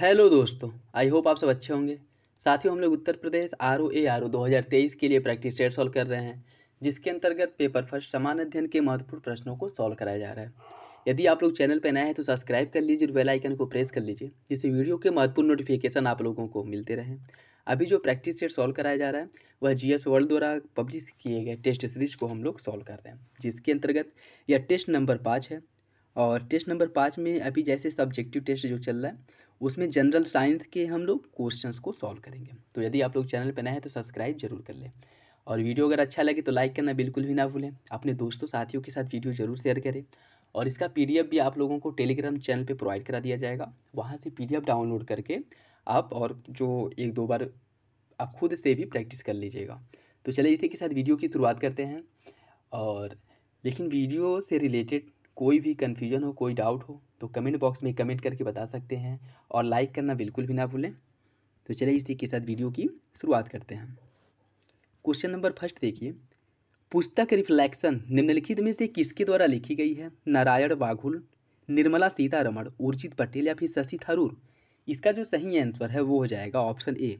hello दोस्तों I hope आप सब अच्छे होंगे साथियों हम लोग उत्तर प्रदेश R O A R O दो हज़ार तेईस के लिए प्रैक्टिस टेट सॉल्व कर रहे हैं जिसके अंतर्गत पेपर फर्स्ट समान अध्ययन के महत्वपूर्ण प्रश्नों को सॉल्व कराया जा रहा है यदि आप लोग चैनल पर नए हैं तो सब्सक्राइब कर लीजिए और बेल आइकन को प्रेस कर लीजिए जिससे वीडियो के महत्वपूर्ण नोटिफिकेशन आप लोगों को मिलते रहें अभी जो प्रैक्टिस टेट सॉल्व कराया जा रहा है वह जी एस वर्ल्ड द्वारा पब्लिश किए गए टेस्ट सीरीज को हम लोग सॉल्व कर रहे हैं जिसके अंतर्गत यह टेस्ट नंबर पाँच है और टेस्ट नंबर पाँच में अभी जैसे सब्जेक्टिव टेस्ट जो चल रहा है उसमें जनरल साइंस के हम लोग क्वेश्चंस को सॉल्व करेंगे तो यदि आप लोग चैनल पर नए हैं तो सब्सक्राइब जरूर कर लें और वीडियो अगर अच्छा लगे तो लाइक करना बिल्कुल भी ना भूलें अपने दोस्तों साथियों के साथ वीडियो जरूर शेयर करें और इसका पी भी आप लोगों को टेलीग्राम चैनल पर प्रोवाइड करा दिया जाएगा वहाँ से पी डाउनलोड करके आप और जो एक दो बार आप खुद से भी प्रैक्टिस कर लीजिएगा तो चलिए इसी के साथ वीडियो की शुरुआत करते हैं और लेकिन वीडियो से रिलेटेड कोई भी कन्फ्यूजन हो कोई डाउट हो तो कमेंट बॉक्स में कमेंट करके बता सकते हैं और लाइक करना बिल्कुल भी ना भूलें तो चलिए इसी के साथ वीडियो की शुरुआत करते हैं क्वेश्चन नंबर फर्स्ट देखिए पुस्तक रिफ्लेक्शन निम्नलिखित में से किसके द्वारा लिखी गई है नारायण वाघुल निर्मला सीतारमण उर्जित पटेल या फिर शशि थरूर इसका जो सही आंसर है वो हो जाएगा ऑप्शन ए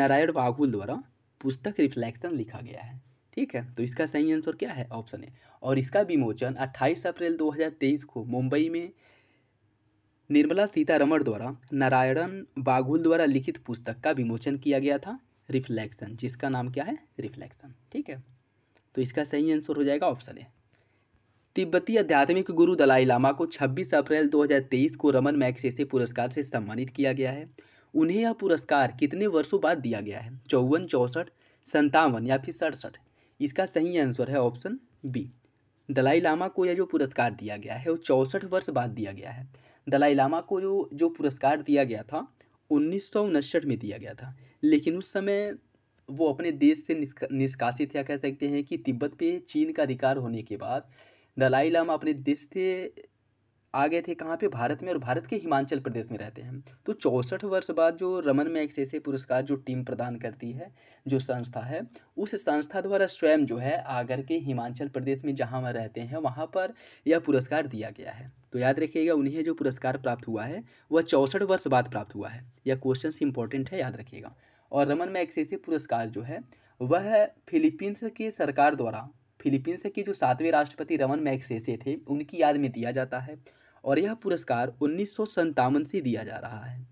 नारायण वाघुल द्वारा पुस्तक रिफ्लेक्शन लिखा गया है ठीक है तो इसका सही आंसर क्या है ऑप्शन है और इसका विमोचन 28 अप्रैल 2023 को मुंबई में निर्मला सीतारमण द्वारा नारायणन बाघुल द्वारा लिखित पुस्तक का विमोचन किया गया था रिफ्लेक्शन जिसका नाम क्या है रिफ्लेक्शन ठीक है तो इसका सही आंसर हो जाएगा ऑप्शन ए तिब्बती आध्यात्मिक गुरु दलाई लामा को 26 अप्रैल 2023 को रमन मैक्सेसे पुरस्कार से सम्मानित किया गया है उन्हें यह पुरस्कार कितने वर्षों बाद दिया गया है चौवन चौंसठ संतावन या फिर सड़सठ इसका सही आंसर है ऑप्शन बी दलाई लामा को यह जो पुरस्कार दिया गया है वो चौंसठ वर्ष बाद दिया गया है दलाई लामा को जो जो पुरस्कार दिया गया था उन्नीस में दिया गया था लेकिन उस समय वो अपने देश से निष्कासित या कह सकते हैं कि तिब्बत पे चीन का अधिकार होने के बाद दलाई लामा अपने देश से आ गए थे कहाँ पे भारत में और भारत के हिमाचल प्रदेश में रहते हैं तो चौंसठ वर्ष बाद जो रमन ऐसे पुरस्कार जो टीम प्रदान करती है जो संस्था है उस संस्था द्वारा स्वयं जो है आगर के हिमाचल प्रदेश में जहाँ वह रहते हैं वहाँ पर यह पुरस्कार दिया गया है तो याद रखिएगा उन्हें जो पुरस्कार प्राप्त हुआ है वह चौंसठ वर्ष बाद प्राप्त हुआ है यह क्वेश्चन इंपॉर्टेंट है याद रखिएगा और रमन मैग्सेसे पुरस्कार जो है वह फिलीपींस के सरकार द्वारा फिलीपींस के जो सातवें राष्ट्रपति रमन मैक्सेसे थे उनकी याद में दिया जाता है और यह पुरस्कार उन्नीस से दिया जा रहा है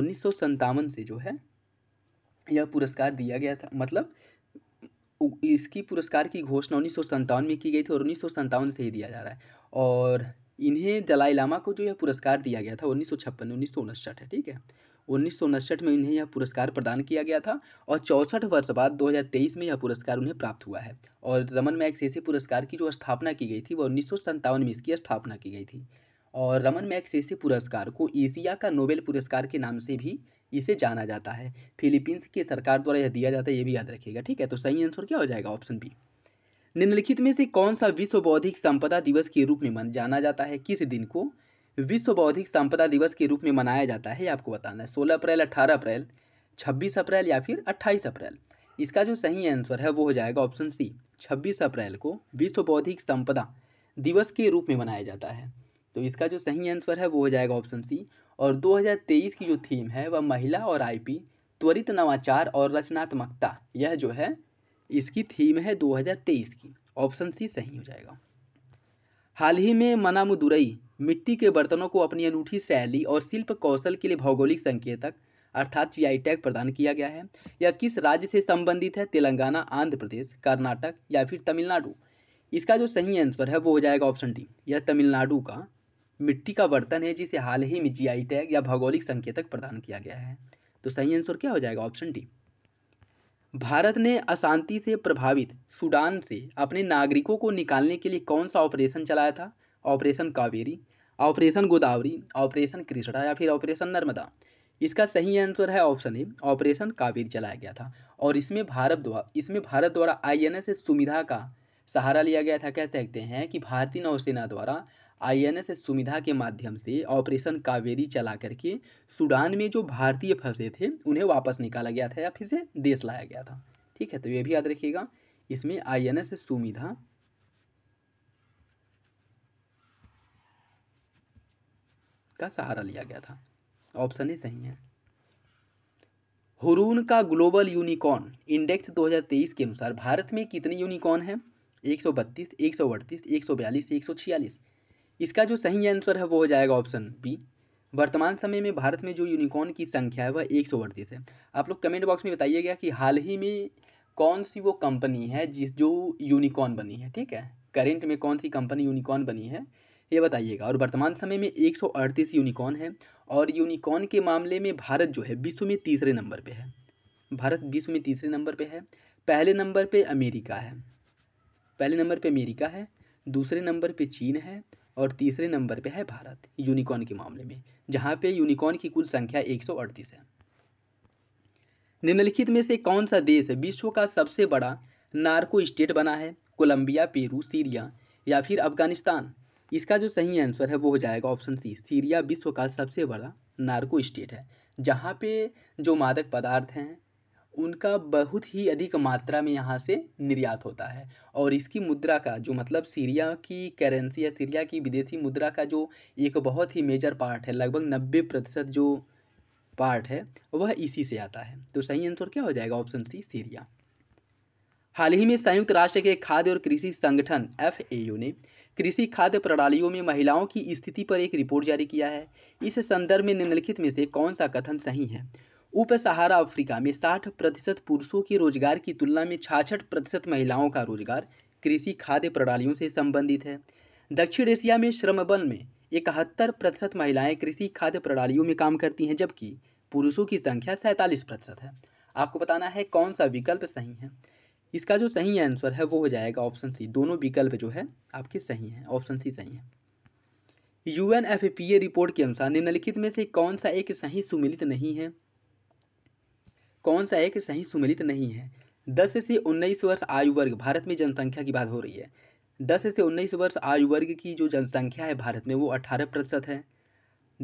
उन्नीस से जो है यह पुरस्कार दिया गया था मतलब इसकी पुरस्कार की घोषणा उन्नीस में की गई थी और उन्नीस से ही दिया जा रहा है और इन्हें दलाई लामा को जो यह पुरस्कार दिया गया था उन्नीस सौ छप्पन उन्नीस सौ उनसठ है ठीक है उन्नीस में इन्हें यह पुरस्कार प्रदान किया गया था और चौंसठ वर्ष बाद 2023 में यह पुरस्कार उन्हें प्राप्त हुआ है और रमन मैक्स ऐसे पुरस्कार की जो स्थापना की गई थी वह उन्नीस में इसकी स्थापना की गई थी और रमन ऐसे पुरस्कार को एशिया का नोबेल पुरस्कार के नाम से भी इसे जाना जाता है फिलीपींस की सरकार द्वारा यह दिया जाता है ये भी याद रखिएगा ठीक है तो सही आंसर क्या हो जाएगा ऑप्शन बी निम्नलिखित में से कौन सा विश्व बौद्धिक संपदा दिवस के रूप में मन जाना जाता है किस दिन को विश्व बौद्धिक संपदा दिवस के रूप में मनाया जाता है आपको बताना है सोलह अप्रैल अट्ठारह अप्रैल छब्बीस अप्रैल या फिर अट्ठाईस अप्रैल इसका जो सही आंसर है वो हो जाएगा ऑप्शन सी छब्बीस अप्रैल को विश्व बौद्धिक संपदा दिवस के रूप में मनाया जाता है तो इसका जो सही आंसर है वो हो जाएगा ऑप्शन सी और 2023 की जो थीम है वह महिला और आईपी त्वरित नवाचार और रचनात्मकता यह जो है इसकी थीम है 2023 की ऑप्शन सी सही हो जाएगा हाल ही में मनामुदुरई मिट्टी के बर्तनों को अपनी अनूठी शैली और शिल्प कौशल के लिए भौगोलिक संकेतक अर्थात जी टैग e प्रदान किया गया है या किस राज्य से संबंधित है तेलंगाना आंध्र प्रदेश कर्नाटक या फिर तमिलनाडु इसका जो सही आंसर है वो हो जाएगा ऑप्शन डी यह तमिलनाडु का मिट्टी का बर्तन है जिसे हाल ही में जी टैग e या भौगोलिक संकेतक प्रदान किया गया है तो सही आंसर क्या हो जाएगा ऑप्शन डी भारत ने अशांति से प्रभावित सूडान से अपने नागरिकों को निकालने के लिए कौन सा ऑपरेशन चलाया था operation Kaveri operation Godavari operation Krishna या फिर ऑपरेशन नर्मदा इसका सही आंसर है ऑप्शन ए ऑपरेशन कावेरी चलाया गया था और इसमें भारत द्वारा इसमें भारत द्वारा आई एन एस सुविधा का सहारा लिया गया था कह सकते हैं कि भारतीय नौसेना द्वारा आई एन एस सुविधा के माध्यम से ऑपरेशन कावेरी चला करके सूडान में जो भारतीय फंसे थे उन्हें वापस निकाला गया था या फिर से देश लाया गया था ठीक है तो ये भी याद रखिएगा इसमें आई एन एस सुविधा का सहारा लिया गया था ऑप्शन ही सही है हुरून का ग्लोबल यूनिकॉर्न इंडेक्स 2023 के अनुसार भारत में कितने यूनिकॉर्न हैं 132, 138, 142, 146 इसका जो सही आंसर है वो हो जाएगा ऑप्शन बी वर्तमान समय में भारत में जो यूनिकॉर्न की संख्या है वह एक सौ अड़तीस है आप लोग कमेंट बॉक्स में बताइएगा कि हाल ही में कौन सी वो कंपनी है जिस जो यूनिकॉर्न बनी है ठीक है करेंट में कौन सी कंपनी यूनिकॉर्न बनी है ये बताइएगा और वर्तमान समय में एक यूनिकॉर्न है और यूनिकॉर्न के मामले में भारत जो है विश्व में तीसरे नंबर पे है भारत विश्व में तीसरे नंबर पे है पहले नंबर पे अमेरिका है पहले नंबर पे अमेरिका है दूसरे नंबर पे चीन है और तीसरे नंबर पे है भारत यूनिकॉर्न के मामले में जहाँ पे यूनिकॉर्न की कुल संख्या एक है निम्नलिखित में से कौन सा देश विश्व का सबसे बड़ा नार्को स्टेट बना है कोलंबिया पेरू सीरिया या फिर अफगानिस्तान इसका जो सही आंसर है वो हो जाएगा ऑप्शन सी सीरिया विश्व का सबसे बड़ा नार्को स्टेट है जहाँ पे जो मादक पदार्थ हैं उनका बहुत ही अधिक मात्रा में यहाँ से निर्यात होता है और इसकी मुद्रा का जो मतलब सीरिया की करेंसी या सीरिया की विदेशी मुद्रा का जो एक बहुत ही मेजर पार्ट है लगभग नब्बे प्रतिशत जो पार्ट है वह इसी से आता है तो सही आंसर क्या हो जाएगा ऑप्शन सी सीरिया हाल ही में संयुक्त राष्ट्र के खाद्य और कृषि संगठन एफ ने कृषि खाद्य प्रणालियों में महिलाओं की स्थिति पर एक रिपोर्ट जारी किया है इस संदर्भ में निम्नलिखित में से कौन सा कथन सही है उप सहारा अफ्रीका में 60 प्रतिशत पुरुषों के रोजगार की तुलना में छाछठ प्रतिशत महिलाओं का रोजगार कृषि खाद्य प्रणालियों से संबंधित है दक्षिण एशिया में श्रम बल में इकहत्तर प्रतिशत महिलाएँ कृषि खाद्य प्रणालियों में काम करती हैं जबकि पुरुषों की संख्या सैंतालीस प्रतिशत है आपको बताना है कौन सा विकल्प सही है इसका जो सही आंसर है वो हो जाएगा ऑप्शन सी दोनों विकल्प जो है आपके सही हैं ऑप्शन सी सही है U N F P A report के अनुसार निम्नलिखित में से कौन सा एक सही सुमिलित नहीं है कौन सा एक सही सुमिलित नहीं है दस से उन्नीस वर्ष आयु वर्ग भारत में जनसंख्या की बात हो रही है दस से उन्नीस वर्ष आयु वर्ग की जो जनसंख्या है भारत में वो अठारह प्रतिशत है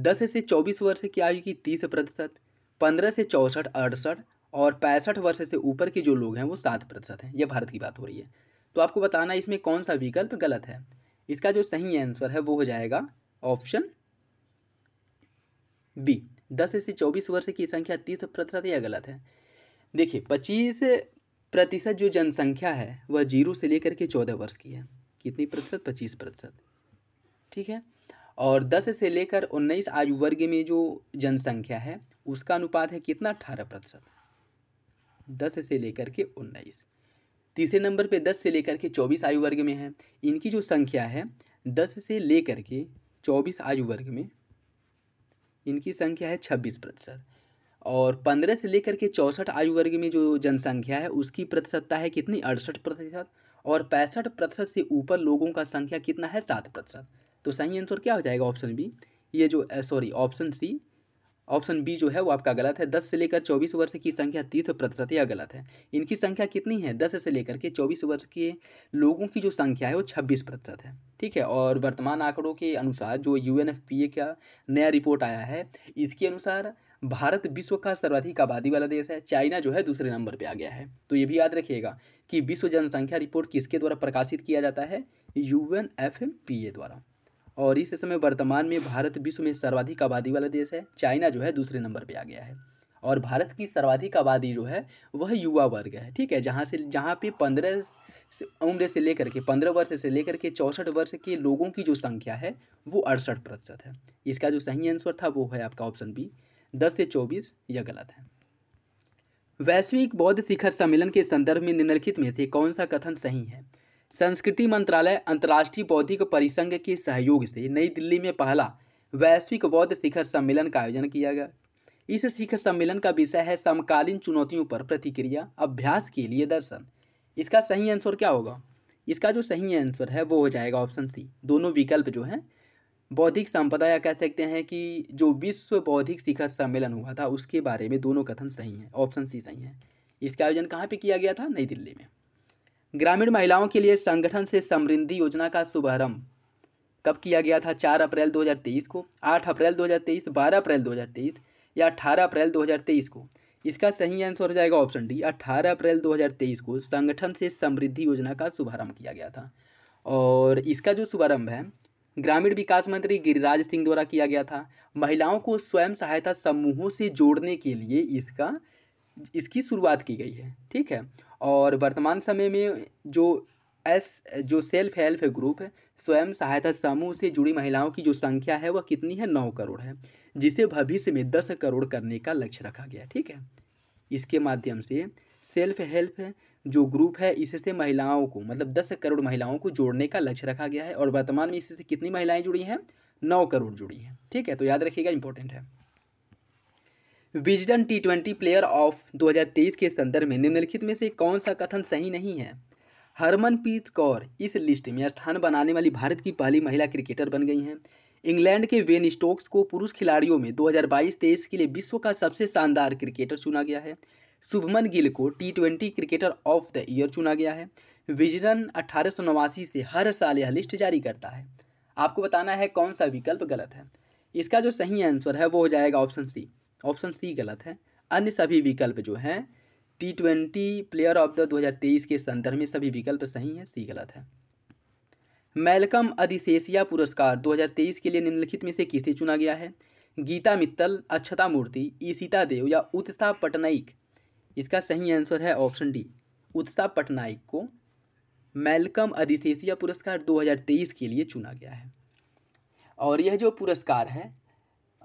दस से चौबीस वर्ष की आयु की तीस प्रतिशत पंद्रह से चौंसठ अड़सठ और पैंसठ वर्ष से ऊपर के जो लोग हैं वो सात प्रतिशत हैं यह भारत की बात हो रही है तो आपको बताना इसमें कौन सा विकल्प गलत है इसका जो सही आंसर है वो हो जाएगा ऑप्शन बी दस से चौबीस वर्ष की संख्या तीस प्रतिशत यह गलत है देखिए पच्चीस प्रतिशत जो जनसंख्या है वह जीरो से लेकर के चौदह वर्ष की है कितनी प्रतिशत पच्चीस प्रतिशत ठीक है और दस से लेकर उन्नीस आयु वर्ग में जो जनसंख्या है उसका अनुपात है कितना अठारह प्रतिशत दस से लेकर के उन्नीस तीसरे नंबर पे दस से लेकर के चौबीस आयु वर्ग में है इनकी जो संख्या है दस से लेकर के चौबीस आयु वर्ग में इनकी संख्या है छब्बीस प्रतिशत और पंद्रह से लेकर के चौंसठ आयु वर्ग में जो जनसंख्या है उसकी प्रतिशतता है कितनी अड़सठ प्रतिशत और पैंसठ प्रतिशत से ऊपर लोगों का संख्या कितना है सात प्रतिशत तो सही आंसर क्या हो जाएगा ऑप्शन बी ये जो sorry option C option B जो है वो आपका गलत है दस से लेकर चौबीस वर्ष की संख्या तीस प्रतिशत यह गलत है इनकी संख्या कितनी है दस से लेकर के चौबीस वर्ष के लोगों की जो संख्या है वो छब्बीस प्रतिशत है ठीक है और वर्तमान आंकड़ों के अनुसार जो यू का नया रिपोर्ट आया है इसके अनुसार भारत विश्व का सर्वाधिक आबादी वाला देश है चाइना जो है दूसरे नंबर पर आ गया है तो ये भी याद रखिएगा कि विश्व जनसंख्या रिपोर्ट किसके द्वारा प्रकाशित किया जाता है यू द्वारा और इस समय वर्तमान में भारत विश्व में सर्वाधिक आबादी वाला देश है चाइना जो है दूसरे नंबर पर आ गया है और भारत की सर्वाधिक आबादी जो है वह युवा वर्ग है ठीक है जहाँ से जहाँ पे पंद्रह उम्र से लेकर के पंद्रह वर्ष से लेकर के चौंसठ वर्ष के लोगों की जो संख्या है वो अड़सठ प्रतिशत है इसका जो सही आंसर था वो है आपका ऑप्शन बी दस से चौबीस यह गलत है वैश्विक बौद्ध शिखर सम्मेलन के संदर्भ में निम्नलिखित में से कौन सा कथन सही है संस्कृति मंत्रालय अंतर्राष्ट्रीय बौद्धिक परिसंघ के सहयोग से नई दिल्ली में पहला वैश्विक बौद्ध शिखर सम्मेलन का आयोजन किया गया इस शिखर सम्मेलन का विषय है समकालीन चुनौतियों पर प्रतिक्रिया अभ्यास के लिए दर्शन इसका सही आंसर क्या होगा इसका जो सही आंसर है वो हो जाएगा ऑप्शन सी दोनों विकल्प जो हैं बौद्धिक संपदा या कह सकते हैं कि जो विश्व बौद्धिक शिखर सम्मेलन हुआ था उसके बारे में दोनों कथन सही हैं ऑप्शन सी सही है इसका आयोजन कहाँ पे किया गया था नई दिल्ली में ग्रामीण महिलाओं के लिए संगठन से समृद्धि योजना का शुभारंभ कब किया गया था चार अप्रैल 2023 को आठ अप्रैल 2023, 12 अप्रैल 2023 या अठारह अप्रैल 2023 को इसका सही आंसर हो जाएगा ऑप्शन डी अठारह अप्रैल 2023 को संगठन से समृद्धि योजना का शुभारंभ किया गया था और इसका जो शुभारंभ है ग्रामीण विकास मंत्री गिरिराज सिंह द्वारा किया गया था महिलाओं को स्वयं सहायता समूहों से जोड़ने के लिए इसका इसकी शुरुआत की गई है ठीक है और वर्तमान समय में जो एस जो सेल्फ हेल्प ग्रुप है स्वयं सहायता समूह से जुड़ी महिलाओं की जो संख्या है वह कितनी है नौ करोड़ है जिसे भविष्य में दस करोड़ करने का लक्ष्य रखा गया ठीक है इसके माध्यम से सेल्फ हेल्प जो ग्रुप है इससे महिलाओं को मतलब दस करोड़ महिलाओं को जोड़ने का लक्ष्य रखा गया है और वर्तमान में इससे कितनी महिलाएं जुड़ी हैं नौ करोड़ जुड़ी हैं ठीक है तो याद रखिएगा इंपॉर्टेंट है Wisden T twenty player of 2023 के संदर्भ में निम्नलिखित में से कौन सा कथन सही नहीं है हरमनप्रीत कौर इस लिस्ट में स्थान बनाने वाली भारत की पहली महिला क्रिकेटर बन गई हैं इंग्लैंड के वेन स्टोक्स को पुरुष खिलाड़ियों में 2022-23 के लिए विश्व का सबसे शानदार क्रिकेटर चुना गया है शुभमन गिल को T twenty cricketer of the year चुना गया है विजडन अठारह से हर साल यह लिस्ट जारी करता है आपको बताना है कौन सा विकल्प गलत है इसका जो सही आंसर है वो हो जाएगा ऑप्शन सी ऑप्शन सी गलत है अन्य सभी विकल्प जो हैं T twenty player of the 2023 के संदर्भ में सभी विकल्प सही हैं सी गलत है मैलकम अधिशेषिया पुरस्कार 2023 के लिए निम्नलिखित में से किसे चुना गया है गीता मित्तल अक्षता मूर्ति ईशिता देव या उत्साह पटनाइक इसका सही आंसर है ऑप्शन डी उत्साह पटनाइक को मैलकम अधिशेषिया पुरस्कार 2023 के लिए चुना गया है और यह जो पुरस्कार है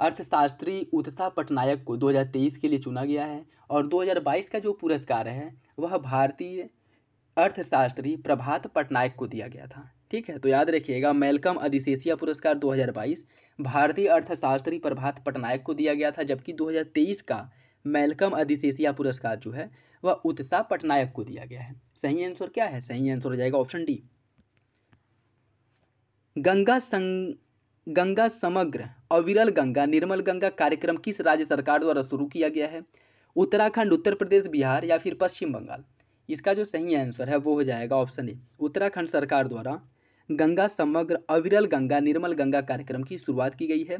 अर्थशास्त्री उत्साह पटनायक को 2023 के लिए चुना गया है और 2022 का जो पुरस्कार है वह भारतीय अर्थशास्त्री प्रभात पटनायक को दिया गया था ठीक है तो याद रखिएगा मेलकम अधिशेषिया पुरस्कार 2022 भारतीय अर्थशास्त्री प्रभात पटनायक को दिया गया था जबकि 2023 का मेलकम अधिशेषिया पुरस्कार जो है वह उत्साह पटनायक को दिया गया है सही आंसर क्या है सही आंसर हो जाएगा ऑप्शन डी गंगा संग गंगा समग्र अविरल गंगा निर्मल गंगा कार्यक्रम किस राज्य सरकार द्वारा शुरू किया गया है उत्तराखंड उत्तर प्रदेश बिहार या फिर पश्चिम बंगाल इसका जो सही आंसर है वो हो जाएगा ऑप्शन ए उत्तराखंड सरकार द्वारा गंगा समग्र अविरल गंगा निर्मल गंगा कार्यक्रम की शुरुआत की गई है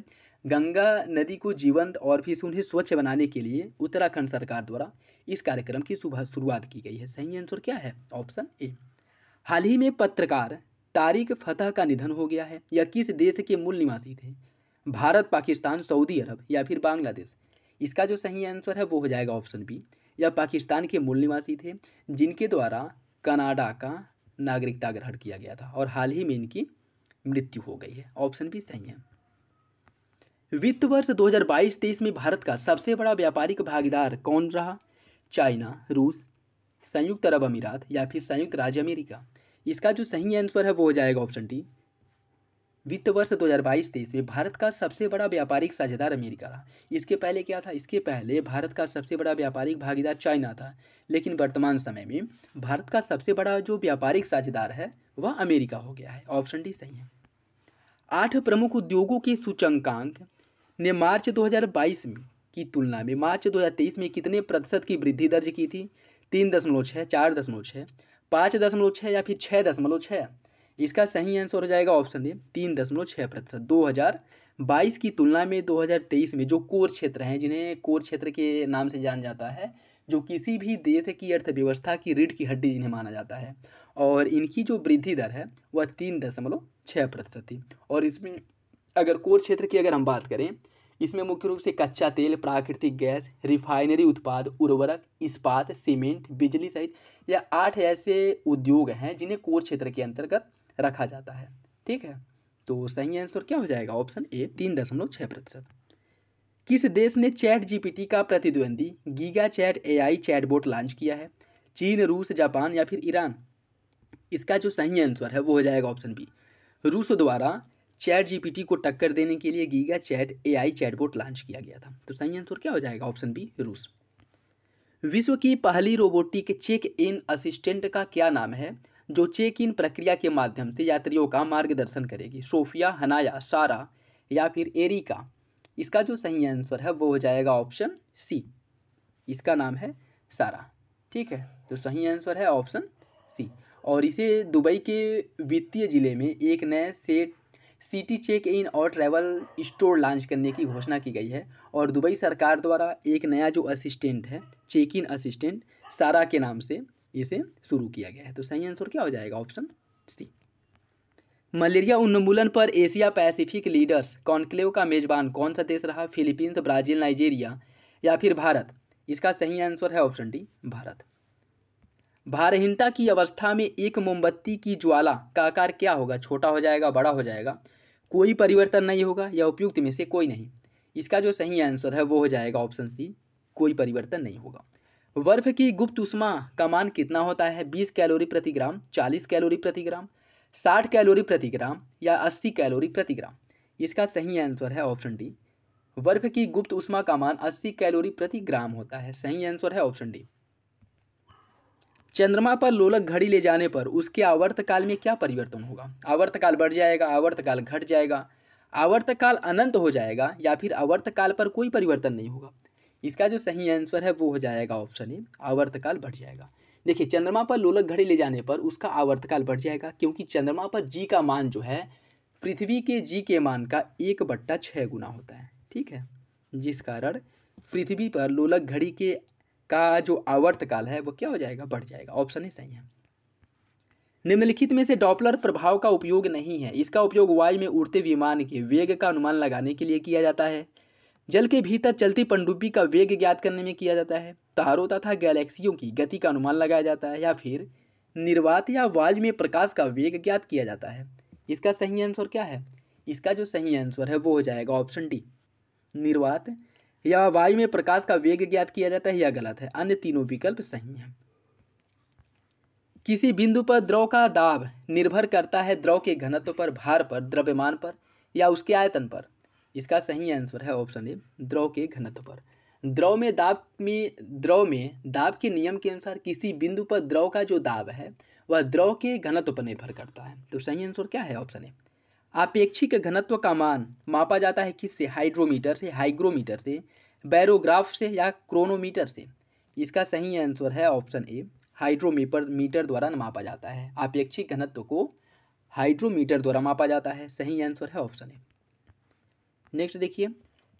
गंगा नदी को जीवंत और फिर उन्हें स्वच्छ बनाने के लिए उत्तराखंड सरकार द्वारा इस कार्यक्रम की शुरुआत की गई है सही आंसर क्या है ऑप्शन ए हाल ही में पत्रकार तारिक फतेह का निधन हो गया है या किस देश के मूल निवासी थे भारत पाकिस्तान सऊदी अरब या फिर बांग्लादेश इसका जो सही आंसर है वो हो जाएगा ऑप्शन बी या पाकिस्तान के मूल निवासी थे जिनके द्वारा कनाडा का नागरिकता ग्रहण किया गया था और हाल ही में इनकी मृत्यु हो गई है ऑप्शन भी सही है वित्त वर्ष 2022-23 में भारत का सबसे बड़ा व्यापारिक भागीदार कौन रहा चाइना रूस संयुक्त अरब अमीरात या फिर संयुक्त राज्य अमेरिका इसका जो सही आंसर है वो हो जाएगा ऑप्शन डी वित्त वर्ष 2022 तेईस में भारत का सबसे बड़ा व्यापारिक साझेदार अमेरिका रहा इसके पहले क्या था इसके पहले भारत का सबसे बड़ा व्यापारिक भागीदार चाइना था लेकिन वर्तमान समय में भारत का सबसे बड़ा जो व्यापारिक साझेदार है वह अमेरिका हो गया है ऑप्शन डी सही है आठ प्रमुख उद्योगों के सूचकांक ने मार्च बाईस में की तुलना में मार्च तेईस में कितने प्रतिशत की वृद्धि दर्ज की थी तीन दशमलव छः चार दशमलव छः पाँच दशमलव छः या फिर छः दशमलव छः इसका सही आंसर हो जाएगा ऑप्शन ए तीन दशमलव छः प्रतिशत दो हज़ार बाईस की तुलना में दो हज़ार तेईस में जो कोर क्षेत्र हैं जिन्हें कोर क्षेत्र के नाम से जाना जाता है जो किसी भी देश की अर्थव्यवस्था की रीढ़ की हड्डी जिन्हें माना जाता है और इनकी जो वृद्धि दर है वह तीन दशमलव छः प्रतिशत थी और इसमें अगर कोर क्षेत्र की अगर हम बात करें इसमें मुख्य रूप से कच्चा तेल प्राकृतिक गैस रिफाइनरी उत्पाद उर्वरक इस्पात सीमेंट बिजली सहित या आठ ऐसे उद्योग हैं जिन्हें कोर क्षेत्र के अंतर्गत रखा जाता है ठीक है तो सही आंसर क्या हो जाएगा ऑप्शन ए तीन दशमलव छः प्रतिशत किस देश ने चैट जीपीटी का प्रतिद्वंदी Giga chat A I launch किया है चीन रूस जापान या फिर ईरान इसका जो सही आंसर है वो हो जाएगा ऑप्शन बी रूस द्वारा चैट जीपीटी को टक्कर देने के लिए Giga chat AI chatbot launch किया गया था तो सही आंसर क्या हो जाएगा ऑप्शन बी रूस विश्व की पहली रोबोटिक चेक इन असिस्टेंट का क्या नाम है जो चेक इन प्रक्रिया के माध्यम से यात्रियों का मार्गदर्शन करेगी सोफिया हनाया सारा या फिर एरिका इसका जो सही आंसर है वो हो जाएगा ऑप्शन सी इसका नाम है सारा ठीक है तो सही आंसर है ऑप्शन सी और इसे दुबई के वित्तीय ज़िले में एक नए सेट सिटी चेक इन और ट्रैवल स्टोर लॉन्च करने की घोषणा की गई है और दुबई सरकार द्वारा एक नया जो असिस्टेंट है चेक इन असिस्टेंट सारा के नाम से इसे शुरू किया गया है तो सही आंसर क्या हो जाएगा ऑप्शन सी मलेरिया उन्मूलन पर एशिया पैसिफिक लीडर्स कॉन्क्लेव का मेजबान कौन सा देश रहा फिलीपींस ब्राज़ील नाइजीरिया या फिर भारत इसका सही आंसर है ऑप्शन डी भारत भारहीनता की अवस्था में एक मोमबत्ती की ज्वाला का आकार क्या होगा छोटा हो जाएगा बड़ा हो जाएगा कोई परिवर्तन नहीं होगा या उपयुक्त में से कोई नहीं इसका जो सही आंसर है वो हो जाएगा ऑप्शन सी कोई परिवर्तन नहीं होगा बर्फ की गुप्त उष्मा का मान कितना होता है बीस कैलोरी प्रति ग्राम चालीस कैलोरी प्रति ग्राम साठ कैलोरी प्रति ग्राम या अस्सी कैलोरी प्रति ग्राम इसका सही आंसर है ऑप्शन डी बर्फ की गुप्त उष्मा का मान अस्सी कैलोरी प्रति ग्राम होता है सही आंसर है ऑप्शन डी चंद्रमा पर लोलक घड़ी ले जाने पर उसके आवर्तकाल में क्या परिवर्तन होगा आवर्तकाल बढ़ जाएगा आवर्तकाल घट जाएगा आवर्तकाल अनंत हो जाएगा या फिर आवर्तकाल पर कोई परिवर्तन नहीं होगा इसका जो सही आंसर है वो हो जाएगा ऑप्शन ए आवर्तकाल बढ़ जाएगा देखिए चंद्रमा पर लोलक घड़ी ले जाने पर उसका आवर्तकाल बढ़ जाएगा क्योंकि चंद्रमा पर जी का मान जो है पृथ्वी के जी के मान का एक बट्टा छः गुना होता है ठीक है जिस कारण पृथ्वी पर लोलक घड़ी के का जो आवर्तकाल है वो क्या हो जाएगा बढ़ जाएगा ऑप्शन ही सही है निम्नलिखित में से डॉपलर प्रभाव का उपयोग नहीं है इसका उपयोग वायु में उड़ते विमान के वेग का अनुमान लगाने के लिए किया जाता है जल के भीतर चलती पनडुब्बी का वेग ज्ञात करने में किया जाता है तारों तथा गैलेक्सियों की गति का अनुमान लगाया जाता है या फिर निर्वात या वायु में प्रकाश का वेग ज्ञात किया जाता है इसका सही आंसर क्या है इसका जो सही आंसर है वो हो जाएगा ऑप्शन डी निर्वात या वायु में प्रकाश का वेग ज्ञात किया जाता है या गलत है अन्य तीनों विकल्प सही हैं किसी बिंदु पर द्रव का दाब निर्भर करता है द्रव के घनत्व पर भार पर द्रव्यमान पर या उसके आयतन पर इसका सही आंसर है ऑप्शन ए द्रव के घनत्व पर द्रव में दाब में द्रव में दाब के नियम के अनुसार किसी बिंदु पर द्रव का जो दाब है वह द्रव के घनत्व पर निर्भर करता है तो सही आंसर क्या है ऑप्शन ए आपेक्षिक घनत्व का मान मापा जाता है किससे हाइड्रोमीटर से हाइग्रोमीटर से बैरोग्राफ से या क्रोनोमीटर से इसका सही आंसर है ऑप्शन ए हाइड्रोमीपर मीटर द्वारा मापा जाता है अपेक्षिक घनत्व को हाइड्रोमीटर द्वारा मापा जाता है सही आंसर है ऑप्शन ए नेक्स्ट देखिए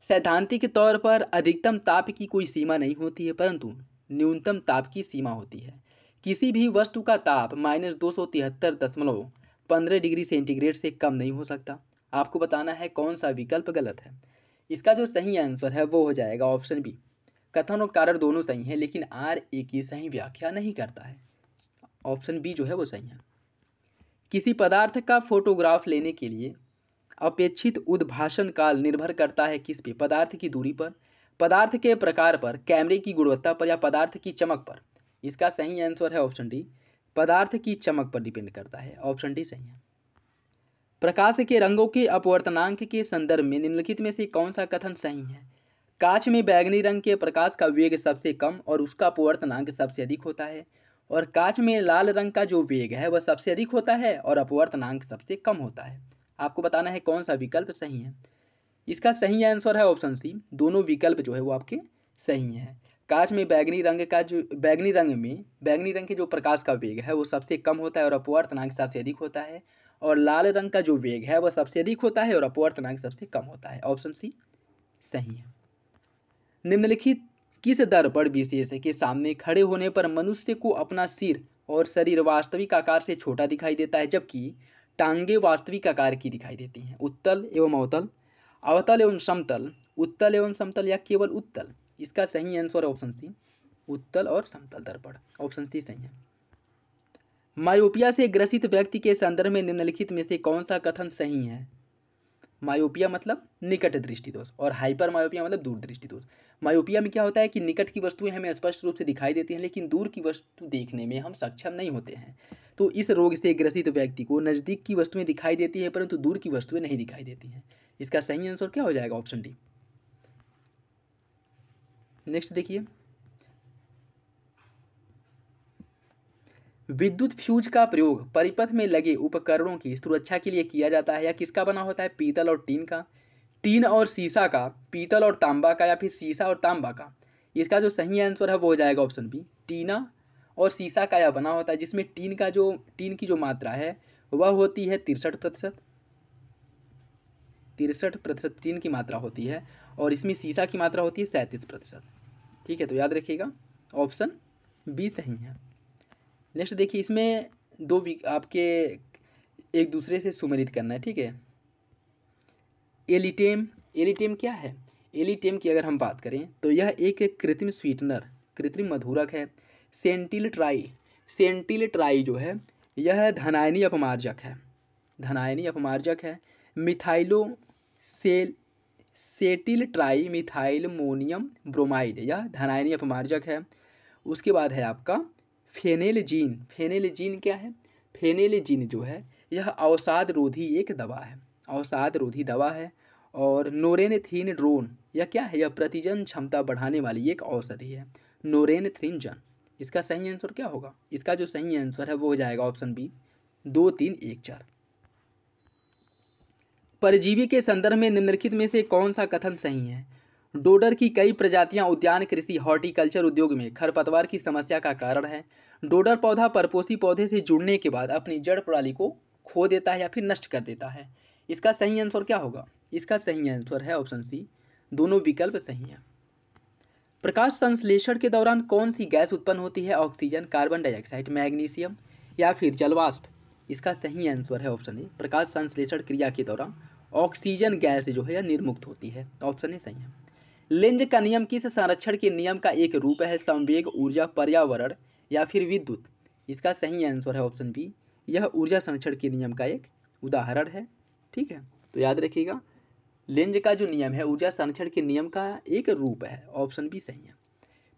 सैद्धांतिक तौर पर अधिकतम ताप की कोई सीमा नहीं होती है परंतु न्यूनतम ताप की सीमा होती है किसी भी वस्तु का ताप माइनस दो सौ तिहत्तर दशमलव पंद्रह डिग्री सेंटीग्रेड से कम नहीं हो सकता आपको बताना है कौन सा विकल्प गलत है इसका जो सही आंसर है वो हो जाएगा ऑप्शन बी कथन और कारण दोनों सही हैं लेकिन आर ए की सही व्याख्या नहीं करता है ऑप्शन बी जो है वो सही है किसी पदार्थ का फोटोग्राफ लेने के लिए अपेक्षित उद्भाषण काल निर्भर करता है किस पे पदार्थ की दूरी पर पदार्थ के प्रकार पर कैमरे की गुणवत्ता पर या पदार्थ की चमक पर इसका सही आंसर है ऑप्शन डी पदार्थ की चमक पर डिपेंड करता है ऑप्शन डी सही है प्रकाश के रंगों के अपवर्तनांक के संदर्भ में निम्नलिखित में से कौन सा कथन सही है कांच में बैगनी रंग के प्रकाश का वेग सबसे कम और उसका अपवर्तनांक सबसे अधिक होता है और कांच में लाल रंग का जो वेग है वह सबसे अधिक होता है और अपवर्तनांक सबसे कम होता है आपको बताना है कौन सा विकल्प सही है इसका सही आंसर है ऑप्शन सी दोनों विकल्प जो है वो आपके सही हैं कांच में बैगनी रंग का जो बैगनी रंग में बैगनी रंग के जो प्रकाश का वेग है वो सबसे कम होता है और अपवर्तनांक सबसे अधिक होता है और लाल रंग का जो वेग है वह सबसे अधिक होता है और अपवर्तनांक सबसे कम होता है ऑप्शन सी सही है निम्नलिखित किस दर पर विशेष के सामने खड़े होने पर मनुष्य को अपना सिर और शरीर वास्तविक आकार से छोटा दिखाई देता है जबकि टांगे वास्तविक आकार की दिखाई देती हैं उत्तल एवं अवतल अवतल एवं समतल उत्तल एवं समतल या केवल उत्तल इसका सही आंसर ऑप्शन सी उत्तल और समतल दर्पण ऑप्शन सी सही है मायोपिया से ग्रसित व्यक्ति के संदर्भ में निम्नलिखित में से कौन सा कथन सही है मायोपिया मतलब निकट दृष्टि दोष और हाइपर मायोपिया मतलब दूर दृष्टि दोष मायोपिया में क्या होता है कि निकट की वस्तुएं हमें स्पष्ट रूप से दिखाई देती हैं लेकिन दूर की वस्तु देखने में हम सक्षम नहीं होते हैं तो इस रोग से ग्रसित व्यक्ति को नज़दीक की वस्तुएं दिखाई देती है परंतु दूर की वस्तुएं नहीं दिखाई देती हैं इसका सही आंसर क्या हो जाएगा ऑप्शन डी नेक्स्ट देखिए विद्युत फ्यूज का प्रयोग परिपथ में लगे उपकरणों की सुरक्षा के लिए किया जाता है या किसका बना होता है पीतल और टीन का टीन और सीसा का पीतल और तांबा का या फिर सीसा और तांबा का इसका जो सही आंसर है वो हो जाएगा ऑप्शन बी टीना और सीसा का यह बना होता है जिसमें टीन का जो टीन की जो मात्रा है वह होती है तिरसठ प्रतिशत तिरसठ प्रतिशत टीन की मात्रा होती है और इसमें सीसा की मात्रा होती है सैंतीस प्रतिशत ठीक है तो याद रखिएगा ऑप्शन बी सही है नेक्स्ट देखिए इसमें दो आपके एक दूसरे से सुमेलित करना है ठीक है एलिटेम एलिटेम क्या है एलिटेम की अगर हम बात करें तो यह एक कृत्रिम स्वीटनर कृत्रिम मधुरक है सेंटिल ट्राई सेंटिल ट्राई जो है यह धनायनी अपमार्जक है धनायनी अपमार्जक है मिथाइलो सेल cetyl trimethyl ammonium bromide यह धनायनी अपमार्जक है उसके बाद है आपका फेनेल जीन फेनेल जीन क्या है फेनेल जीन जो है यह अवसाद रोधी एक दवा है अवसाद रोधी दवा है और नोरेनथीन ड्रोन यह क्या है यह प्रतिजन क्षमता बढ़ाने वाली एक औषधि है नोरेनथ्रीन जन इसका सही आंसर क्या होगा इसका जो सही आंसर है वो हो जाएगा ऑप्शन बी दो तीन एक चार परजीवी के संदर्भ में निम्नलिखित में से कौन सा कथन सही है डोडर की कई प्रजातियां उद्यान कृषि हॉर्टिकल्चर उद्योग में खरपतवार की समस्या का कारण है डोडर पौधा परपोसी पौधे से जुड़ने के बाद अपनी जड़ प्रणाली को खो देता है या फिर नष्ट कर देता है इसका सही आंसर क्या होगा इसका सही आंसर है ऑप्शन सी दोनों विकल्प सही हैं प्रकाश संश्लेषण के दौरान कौन सी गैस उत्पन्न होती है ऑक्सीजन कार्बन डाइऑक्साइड मैग्नीशियम या फिर जलवाष्प इसका सही आंसर है ऑप्शन ए प्रकाश संश्लेषण क्रिया के दौरान ऑक्सीजन गैस जो है निर्मुक्त होती है ऑप्शन ए सही है लेंज का नियम किस संरक्षण के नियम का एक रूप है संवेग ऊर्जा पर्यावरण या फिर विद्युत इसका सही आंसर है ऑप्शन बी यह ऊर्जा संरक्षण के नियम का एक उदाहरण है ठीक है तो याद रखिएगा लेंज का जो नियम है ऊर्जा संरक्षण के नियम का एक रूप है ऑप्शन बी सही है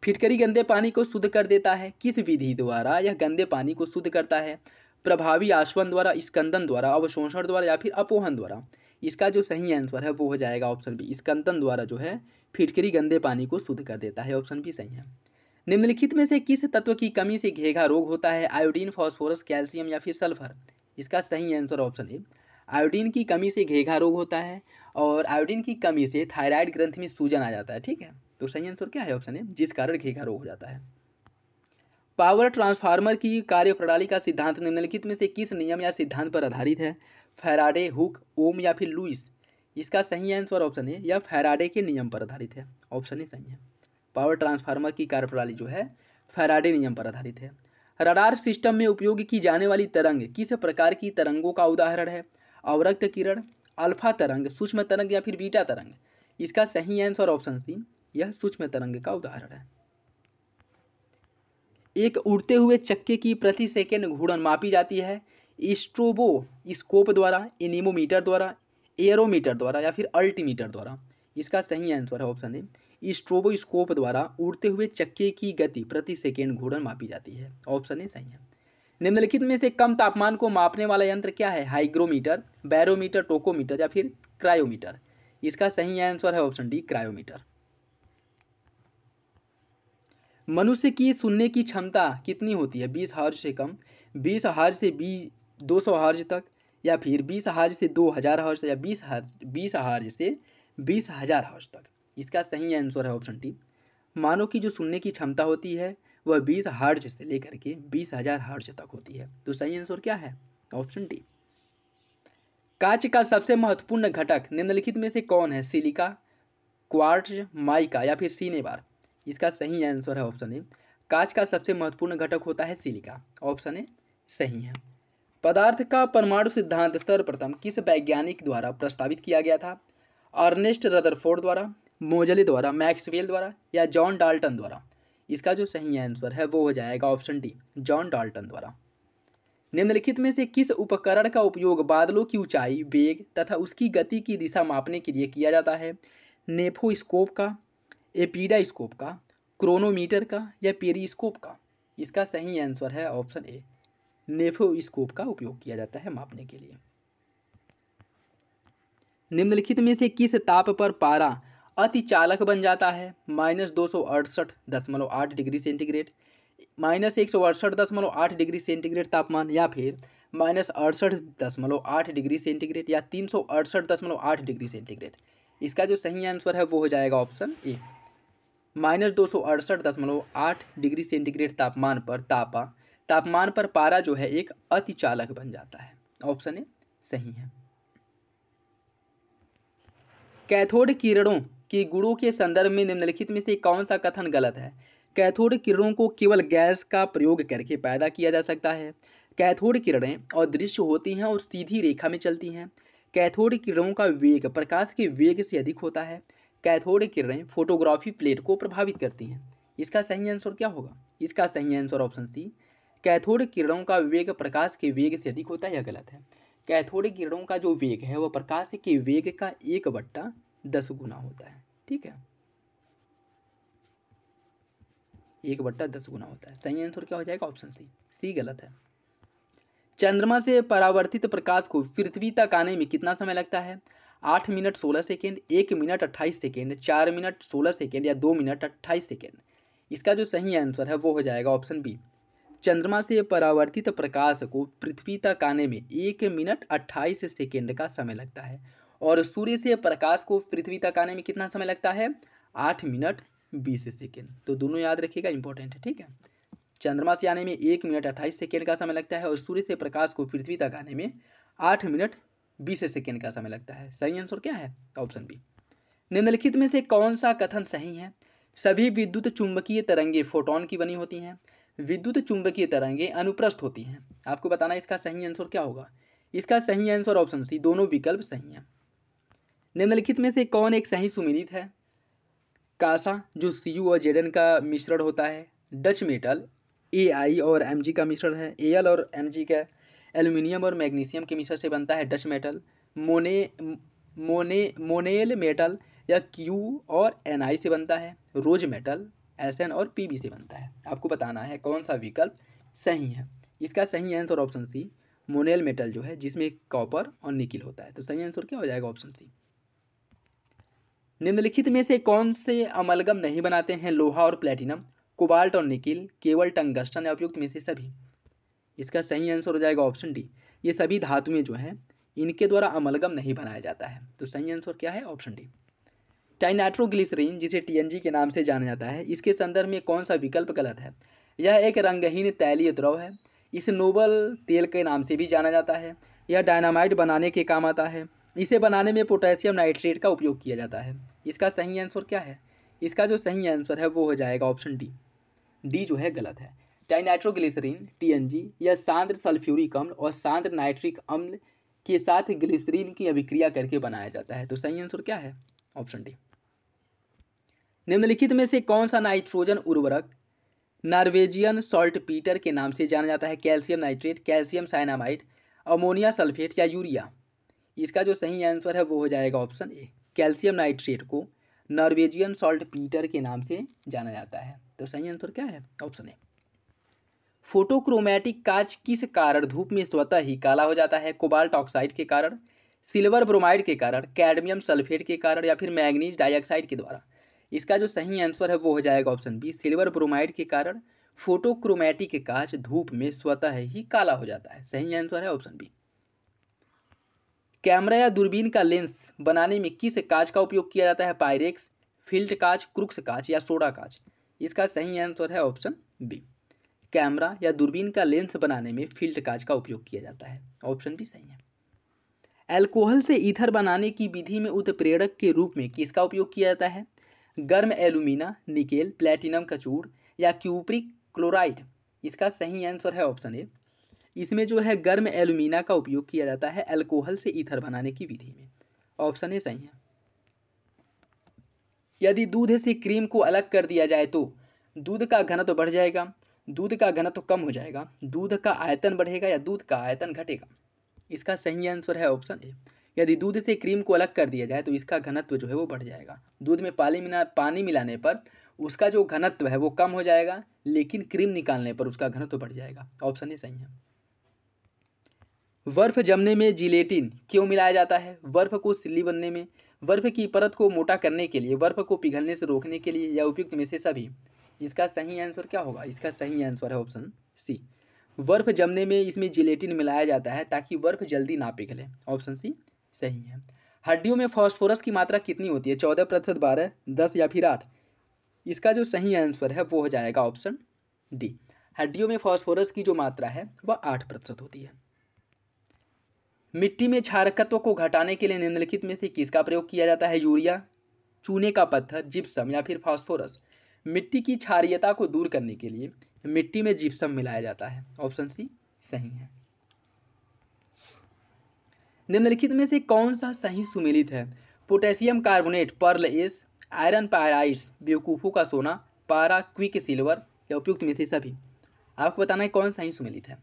फिटकरी गंदे पानी को शुद्ध कर देता है किस विधि द्वारा यह गंदे पानी को शुद्ध करता है प्रभावी आश्वन द्वारा स्कंदन द्वारा अवशोषण द्वारा या फिर अपोहन द्वारा इसका जो सही आंसर है वो हो जाएगा ऑप्शन बी स्कंदन द्वारा जो है फिटकरी गंदे पानी को शुद्ध कर देता है ऑप्शन भी सही है निम्नलिखित में से किस तत्व की कमी से घेघा रोग होता है आयोडीन फॉस्फोरस कैल्शियम या फिर सल्फर इसका सही आंसर ऑप्शन ए आयोडीन की कमी से घेघा रोग होता है और आयोडीन की कमी से थायराइड ग्रंथ में सूजन आ जाता है ठीक है तो सही आंसर क्या है ऑप्शन ए जिस कारण घेघा रोग हो जाता है पावर ट्रांसफार्मर की कार्यप्रणाली का सिद्धांत निम्नलिखित में से किस नियम या सिद्धांत पर आधारित है फैराडे हुक ओम या फिर लुइस इसका सही आंसर ऑप्शन ए यह फैराडे के नियम पर आधारित है ऑप्शन ही सही है पावर ट्रांसफार्मर की कार्यप्रणाली जो है फैराडे नियम पर आधारित है रडार सिस्टम में उपयोग की जाने वाली तरंग किस प्रकार की तरंगों का उदाहरण है अवरक्त किरण अल्फा तरंग सूक्ष्म तरंग या फिर बीटा तरंग इसका सही आंसर ऑप्शन सी यह सूक्ष्म तरंग का उदाहरण है एक उड़ते हुए चक्के की प्रति सेकेंड घूर्णन मापी जाती है स्ट्रोबो स्कोप द्वारा एनिमोमीटर द्वारा एरोमीटर द्वारा या फिर अल्टीमीटर द्वारा इसका सही आंसर है ऑप्शन ए स्ट्रोबोस्कोप द्वारा उड़ते हुए चक्के की गति प्रति सेकेंड घूर्णन मापी जाती है ऑप्शन ए सही है निम्नलिखित में से कम तापमान को मापने वाला यंत्र क्या है हाइग्रोमीटर बैरोमीटर टोकोमीटर या फिर क्रायोमीटर इसका सही आंसर है ऑप्शन डी क्रायोमीटर मनुष्य की सुनने की क्षमता कितनी होती है बीस हर्ज से कम बीस हर्ज से बीस दो सौ हर्ज तक या फिर बीस हर्ज से दो हज़ार हर्ज या बीस हर्ज बीस हर्ज से बीस हज़ार हर्ज तक इसका सही आंसर है ऑप्शन टी मानव की जो सुनने की क्षमता होती है वह बीस हर्ज से लेकर के बीस हज़ार हर्ज तक होती है तो सही आंसर क्या है ऑप्शन डी कांच का सबसे महत्वपूर्ण घटक निम्नलिखित में से कौन है सिलिका क्वार्ट्ज माइका या फिर सीनेबार इसका सही आंसर है ऑप्शन ए कांच का सबसे महत्वपूर्ण घटक होता है सिलिका ऑप्शन ए सही है पदार्थ का परमाणु सिद्धांत सर्वप्रथम किस वैज्ञानिक द्वारा प्रस्तावित किया गया था अर्नेस्ट रदरफोर्ड द्वारा मोजली द्वारा मैक्सवेल द्वारा या जॉन डाल्टन द्वारा इसका जो सही आंसर है वो हो जाएगा ऑप्शन डी जॉन डाल्टन द्वारा निम्नलिखित में से किस उपकरण का उपयोग बादलों की ऊंचाई वेग तथा उसकी गति की दिशा मापने के लिए किया जाता है नेफोस्कोप का एपीडास्कोप का क्रोनोमीटर का या पेरीस्कोप का इसका सही आंसर है ऑप्शन ए नेफोस्कोप का उपयोग किया जाता है मापने के लिए निम्नलिखित में से किस ताप पर पारा अति चालक बन जाता है माइनस दो सौ अड़सठ दशमलव आठ डिग्री सेंटीग्रेड माइनस एक सौ अड़सठ दशमलव आठ डिग्री सेंटीग्रेड तापमान या फिर माइनस अड़सठ दशमलव आठ डिग्री सेंटीग्रेड या तीन सौ अड़सठ दशमलव आठ डिग्री सेंटीग्रेड इसका जो सही आंसर है वो हो जाएगा ऑप्शन ए माइनस दो सौ अड़सठ दशमलव आठ डिग्री सेंटीग्रेड तापमान पर तापा तापमान पर पारा जो है एक अति चालक बन जाता है ऑप्शन ए सही है कैथोड किरणों के गुणों के संदर्भ में निम्नलिखित में से कौन सा कथन गलत है कैथोड किरणों को केवल गैस का प्रयोग करके पैदा किया जा सकता है कैथोड किरणें अदृश्य होती हैं और सीधी रेखा में चलती हैं कैथोड किरणों का वेग प्रकाश के वेग से अधिक होता है कैथोड किरणें फोटोग्राफी प्लेट को प्रभावित करती हैं इसका सही आंसर क्या होगा इसका सही आंसर ऑप्शन सी कैथोड किरणों का वेग प्रकाश के वेग से अधिक होता है या गलत है कैथोड किरणों का जो वेग है वह प्रकाश के वेग का एक बट्टा दस गुना होता है ठीक है एक बट्टा दस गुना होता है सही आंसर क्या हो जाएगा ऑप्शन सी सी गलत है चंद्रमा से परावर्तित प्रकाश को पृथ्वी तक आने में कितना समय लगता है आठ मिनट सोलह सेकेंड एक मिनट अट्ठाईस सेकेंड चार मिनट सोलह सेकेंड या दो मिनट अट्ठाईस सेकेंड इसका जो सही आंसर है वो हो जाएगा ऑप्शन बी चंद्रमा से परावर्तित प्रकाश को पृथ्वी तक आने में एक मिनट अट्ठाईस सेकेंड का समय लगता है और सूर्य से प्रकाश को पृथ्वी तक आने में कितना समय लगता है आठ मिनट बीस सेकेंड तो दोनों याद रखिएगा इंपॉर्टेंट है ठीक है चंद्रमा से आने में एक मिनट अट्ठाईस सेकेंड का समय लगता है और सूर्य से प्रकाश को पृथ्वी तक आने में आठ मिनट बीस सेकेंड का समय लगता है सही आंसर क्या है ऑप्शन बी निम्नलिखित में से कौन सा कथन सही है सभी विद्युत चुंबकीय तरंगे फोटोन की बनी होती हैं विद्युत चुंबकीय तरंगे अनुप्रस्थ होती हैं आपको बताना इसका सही आंसर क्या होगा इसका सही आंसर ऑप्शन सी दोनों विकल्प सही हैं निम्नलिखित में से कौन एक सही सुमिलित है कासा जो सी और जेडन का मिश्रण होता है डच मेटल ए आई और एम जी का मिश्रण है ए एल और एम जी का एल्यूमिनियम और मैग्नीशियम के मिश्रण से बनता है डच मेटल मोने मोने मोनेल मेटल या क्यू और एन आई से बनता है रोज मेटल एस एन और पी बी से बनता है आपको बताना है कौन सा विकल्प सही है इसका सही answer option C Monel metal जो है जिसमें कॉपर और निकिल होता है तो सही आंसर क्या हो जाएगा ऑप्शन सी निम्नलिखित में से कौन से अमलगम नहीं बनाते हैं लोहा और प्लेटिनम कोबाल्ट और निकिल केवल टंगस्टन या उपयुक्त में से सभी इसका सही आंसर हो जाएगा ऑप्शन डी ये सभी धातुएं जो हैं इनके द्वारा अमलगम नहीं बनाया जाता है तो सही आंसर क्या है ऑप्शन डी टाइनाट्रोग्लिसरीन जिसे टीएनजी के नाम से जाना जाता है इसके संदर्भ में कौन सा विकल्प गलत है यह एक रंगहीन तैलीय द्रव है इसे नोबल तेल के नाम से भी जाना जाता है यह डायनामाइट बनाने के काम आता है इसे बनाने में पोटेशियम नाइट्रेट का उपयोग किया जाता है इसका सही आंसर क्या है इसका जो सही आंसर है वो हो जाएगा ऑप्शन डी डी जो है गलत है एन टीएनजी यह सांद्र सल्फ्यूरिक अम्ल और सांद्र नाइट्रिक अम्ल के साथ ग्लिसरीन की अभिक्रिया करके बनाया जाता है तो सही आंसर क्या है ऑप्शन डी निम्नलिखित में से कौन सा नाइट्रोजन उर्वरक नॉर्वेजियन सॉल्ट पीटर के नाम से जाना जाता है calcium nitrate calcium cyanamide ammonia sulphate या यूरिया इसका जो सही आंसर है वो हो जाएगा ऑप्शन ए कैल्शियम नाइट्रेट को नॉर्वेजियन सॉल्ट पीटर के नाम से जाना जाता है तो सही आंसर क्या है ऑप्शन ए फोटोक्रोमैटिक कांच किस कारण धूप में स्वतः ही काला हो जाता है कोबाल्ट ऑक्साइड के कारण सिल्वर ब्रोमाइड के कारण कैडमियम सल्फेट के कारण या फिर मैग्नीज डाइऑक्साइड के द्वारा इसका जो सही आंसर है वो हो जाएगा ऑप्शन बी सिल्वर ब्रोमाइड के कारण फोटोक्रोमैटिक कांच धूप में स्वतः ही काला हो जाता है सही आंसर है ऑप्शन बी कैमरा या दूरबीन का लेंस बनाने में किस कांच का उपयोग किया जाता है पायरेक्स फील्ड कांच क्रुक्स कांच या सोडा कांच इसका सही आंसर है ऑप्शन बी कैमरा या दूरबीन का लेंस बनाने में फील्ड कांच का उपयोग किया जाता है ऑप्शन बी सही है एल्कोहल से ईथर बनाने की विधि में उत्प्रेरक के रूप में किसका उपयोग किया जाता है गर्म एलुमिना निकेल प्लेटिनम का चूर या क्यूप्रिक क्लोराइड इसका सही आंसर है ऑप्शन ए इसमें जो है गर्म एलुमिना का उपयोग किया जाता है अल्कोहल से ईथर बनाने की विधि में ऑप्शन ए सही है यदि दूध से क्रीम को अलग कर दिया जाए तो दूध का घनत्व तो बढ़ जाएगा दूध का घनत्व तो कम हो जाएगा दूध का आयतन बढ़ेगा या दूध का आयतन घटेगा इसका सही आंसर है ऑप्शन ए यदि दूध से क्रीम को अलग कर दिया जाए तो इसका घनत्व जो है वो बढ़ जाएगा दूध में पानी मिला पानी मिलाने पर उसका जो घनत्व है वो कम हो जाएगा लेकिन क्रीम निकालने पर उसका घनत्व बढ़ जाएगा ऑप्शन ही सही है बर्फ जमने में जिलेटिन क्यों मिलाया जाता है बर्फ को सिल्ली बनने में बर्फ की परत को मोटा करने के लिए बर्फ को पिघलने से रोकने के लिए या उपयुक्त में से सभी इसका सही आंसर क्या होगा इसका सही आंसर है ऑप्शन सी बर्फ जमने में इसमें जिलेटिन मिलाया जाता है ताकि बर्फ जल्दी ना पिघले ऑप्शन सी सही है हड्डियों में फॉस्फोरस की मात्रा कितनी होती है चौदह प्रतिशत बारह दस या फिर आठ इसका जो सही आंसर है वो हो जाएगा ऑप्शन डी हड्डियों में फॉस्फोरस की जो मात्रा है वह आठ प्रतिशत होती है मिट्टी में क्षारकत्व को घटाने के लिए निम्नलिखित में से किसका प्रयोग किया जाता है यूरिया चूने का पत्थर जिप्सम या फिर फॉस्फोरस मिट्टी की क्षारियता को दूर करने के लिए मिट्टी में जिप्सम मिलाया जाता है ऑप्शन सी सही है निम्नलिखित में से कौन सा सही सुमिलित है potassium carbonate pearl ash iron pyrites बेवकूफ़ों का सोना पारा क्विक सिल्वर या उपयुक्त में से सभी आपको बताना है कौन सही सुमिलित है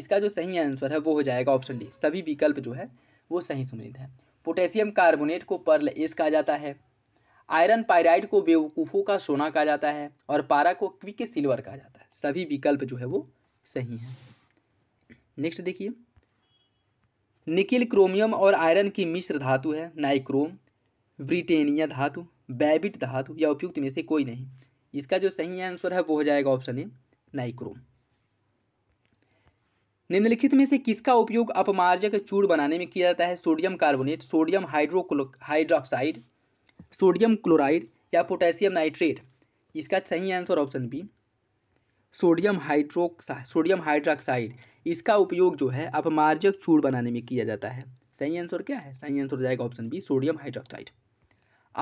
इसका जो सही आंसर है वो हो जाएगा ऑप्शन डी सभी विकल्प जो है वो सही सुमिलित है पोटेशियम कार्बोनेट को पर्ल एस कहा जाता है आयरन पायराइड को बेवकूफ़ों का सोना कहा जाता है और पारा को क्विक सिल्वर कहा जाता है सभी विकल्प जो है वो सही है नेक्स्ट देखिए निकिल क्रोमियम और आयरन की मिश्र धातु है नाइक्रोम ब्रिटेनिया धातु बैबिट धातु या उपयुक्त में से कोई नहीं इसका जो सही आंसर है वो हो जाएगा ऑप्शन ए नाइक्रोम निम्नलिखित में से किसका उपयोग अपमार्जक चूड़ बनाने में किया जाता है sodium carbonate sodium hydrochlo hydroxide sodium chloride या पोटेशियम नाइट्रेट इसका सही answer option B sodium hydroxa sodium hydroxide इसका उपयोग जो है अपमार्जक चूड़ बनाने में किया जाता है सही आंसर क्या है सही आंसर हो जाएगा ऑप्शन बी सोडियम हाइड्रोक्साइड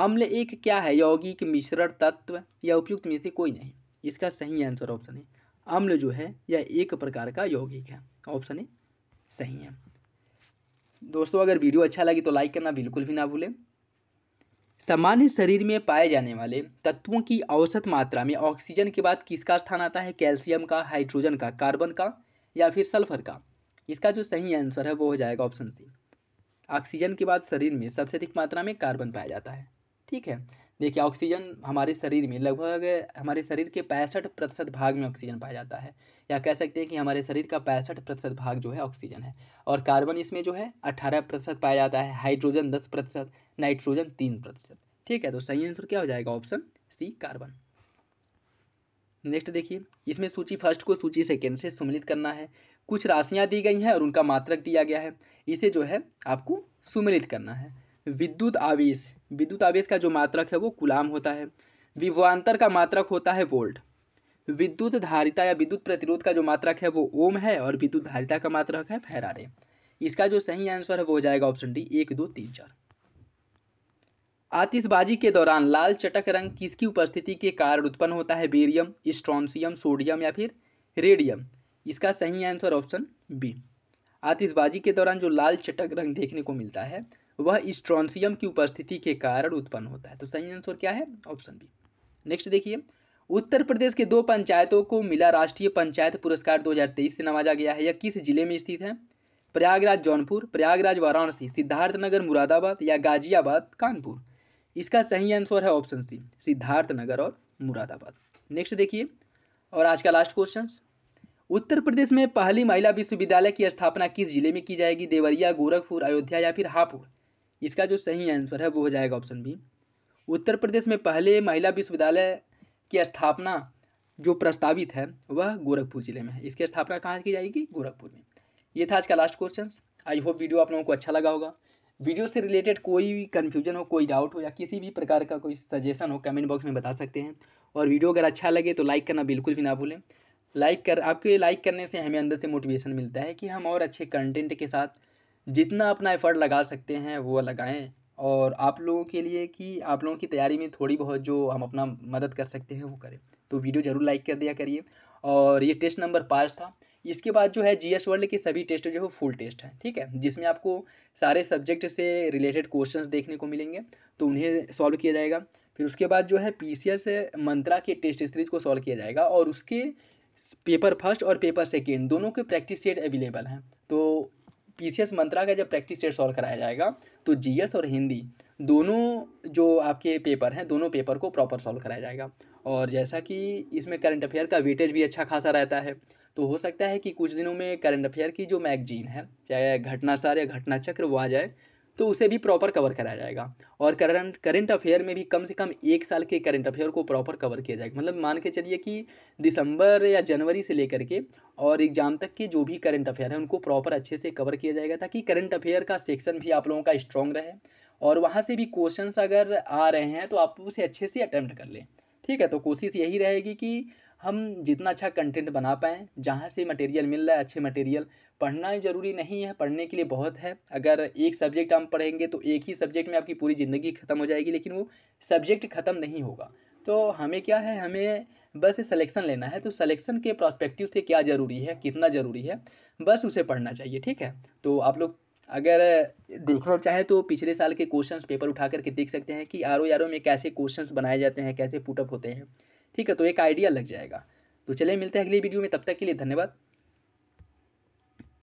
अम्ल एक क्या है यौगिक मिश्रण तत्व या उपयुक्त में से कोई नहीं इसका सही आंसर ऑप्शन है अम्ल जो है यह एक प्रकार का यौगिक है ऑप्शन ए सही है दोस्तों अगर वीडियो अच्छा लगे तो लाइक करना बिल्कुल भी ना भूलें सामान्य शरीर में पाए जाने वाले तत्वों की औसत मात्रा में ऑक्सीजन के बाद किसका स्थान आता है कैल्शियम का हाइड्रोजन का कार्बन का या फिर सल्फर का इसका जो सही आंसर है वो हो जाएगा ऑप्शन सी ऑक्सीजन के बाद शरीर में सबसे अधिक मात्रा में कार्बन पाया जाता है ठीक है देखिए ऑक्सीजन हमारे शरीर में लगभग हमारे शरीर के पैंसठ प्रतिशत भाग में ऑक्सीजन पाया जाता है या कह सकते हैं कि हमारे शरीर का पैंसठ प्रतिशत भाग जो है ऑक्सीजन है और कार्बन इसमें जो है अट्ठारह प्रतिशत पाया जाता है हाइड्रोजन दस प्रतिशत नाइट्रोजन तीन प्रतिशत ठीक है तो सही आंसर क्या हो जाएगा ऑप्शन सी कार्बन नेक्स्ट देखिए इसमें सूची फर्स्ट को सूची सेकेंड से सुमिलित करना है कुछ राशियाँ दी गई हैं और उनका मात्रक दिया गया है इसे जो है आपको सुमिलित करना है विद्युत आवेश विद्युत आवेश का जो मात्रक है वो गुलाम होता है विभवान्तर का मात्रक होता है वोल्ट विद्युत धारिता या विद्युत प्रतिरोध का जो मात्रक है वो ओम है और विद्युत धारिता का मात्रक है फैरारे इसका जो सही आंसर है वो हो जाएगा ऑप्शन डी एक दो तीन चार आतिशबाजी के दौरान लाल चटक रंग किसकी उपस्थिति के कारण उत्पन्न होता है बेरियम स्ट्रॉन्सियम सोडियम या फिर रेडियम इसका सही आंसर ऑप्शन बी आतिशबाजी के दौरान जो लाल चटक रंग देखने को मिलता है वह स्ट्रॉन्सियम की उपस्थिति के कारण उत्पन्न होता है तो सही आंसर क्या है ऑप्शन बी नेक्स्ट देखिए उत्तर प्रदेश के दो पंचायतों को मिला राष्ट्रीय पंचायत पुरस्कार 2023 से नवाजा गया है यह किस जिले में स्थित है प्रयागराज जौनपुर प्रयागराज वाराणसी सिद्धार्थनगर मुरादाबाद या गाजियाबाद कानपुर इसका सही आंसर है ऑप्शन सी सिद्धार्थनगर और मुरादाबाद नेक्स्ट देखिए और आज का लास्ट क्वेश्चन उत्तर प्रदेश में पहली महिला विश्वविद्यालय की स्थापना किस जिले में की जाएगी देवरिया गोरखपुर अयोध्या या फिर हापुड़ इसका जो सही आंसर है वो हो जाएगा ऑप्शन बी उत्तर प्रदेश में पहले महिला विश्वविद्यालय की स्थापना जो प्रस्तावित है वह गोरखपुर जिले में है इसकी स्थापना कहाँ की जाएगी गोरखपुर में ये था आज का last question I hope video आप लोगों को अच्छा लगा होगा वीडियो से रिलेटेड कोई भी कन्फ्यूजन हो कोई डाउट हो या किसी भी प्रकार का कोई सजेशन हो कमेंट बॉक्स में बता सकते हैं और वीडियो अगर अच्छा लगे तो लाइक करना बिल्कुल भी ना भूलें लाइक कर आपके लाइक करने से हमें अंदर से मोटिवेशन मिलता है कि हम और अच्छे कंटेंट के साथ जितना अपना एफर्ट लगा सकते हैं वो लगाएं और आप लोगों के लिए कि आप लोगों की तैयारी में थोड़ी बहुत जो हम अपना मदद कर सकते हैं वो करें तो वीडियो ज़रूर लाइक कर दिया करिए और ये टेस्ट नंबर पाँच था इसके बाद जो है जी एस वर्ल्ड के सभी टेस्ट जो है फुल टेस्ट हैं ठीक है जिसमें आपको सारे सब्जेक्ट से रिलेटेड क्वेश्चंस देखने को मिलेंगे तो उन्हें सॉल्व किया जाएगा फिर उसके बाद जो है पी सी एस मंत्रा के टेस्ट सीरीज को सॉल्व किया जाएगा और उसके पेपर फर्स्ट और पेपर सेकेंड दोनों के प्रैक्टिस सेट अवेलेबल हैं तो पी सी एस मंत्रा का जब प्रैक्टिस सेट सॉल्व कराया जाएगा तो जी एस और हिंदी दोनों जो आपके पेपर हैं दोनों पेपर को प्रॉपर सॉल्व कराया जाएगा और जैसा कि इसमें करंट अफेयर का वेटेज भी अच्छा खासा रहता है तो हो सकता है कि कुछ दिनों में करंट अफेयर की जो मैगजीन है चाहे घटनासार या घटना चक्र वो आ जाए तो उसे भी प्रॉपर कवर कराया जाएगा और करंट करंट अफेयर में भी कम से कम एक साल के करंट अफेयर को प्रॉपर कवर किया जाएगा मतलब मान के चलिए कि दिसंबर या जनवरी से लेकर के और एग्ज़ाम तक के जो भी करंट अफेयर है उनको प्रॉपर अच्छे से कवर किया जाएगा ताकि करंट अफेयर का सेक्शन भी आप लोगों का स्ट्रॉन्ग रहे और वहाँ से भी क्वेश्चन अगर आ रहे हैं तो आप उसे अच्छे से अटैम्प्ट कर लें ठीक है तो कोशिश यही रहेगी कि हम जितना अच्छा कंटेंट बना पाएँ जहाँ से मटेरियल मिल रहा है अच्छे मटेरियल पढ़ना ज़रूरी नहीं है पढ़ने के लिए बहुत है अगर एक सब्जेक्ट हम पढ़ेंगे तो एक ही सब्जेक्ट में आपकी पूरी ज़िंदगी ख़त्म हो जाएगी लेकिन वो सब्जेक्ट ख़त्म नहीं होगा तो हमें क्या है हमें बस सिलेक्शन लेना है तो सिलेक्शन के प्रॉस्पेक्टिव से क्या ज़रूरी है कितना ज़रूरी है बस उसे पढ़ना चाहिए ठीक है तो आप लोग अगर देखना चाहें तो पिछले साल के क्वेश्चंस पेपर उठा करके देख सकते हैं कि आर ओ में कैसे क्वेश्चंस बनाए जाते हैं कैसे पुटअप होते हैं ठीक है तो एक आइडिया लग जाएगा तो चलिए मिलते हैं अगली वीडियो में तब तक के लिए धन्यवाद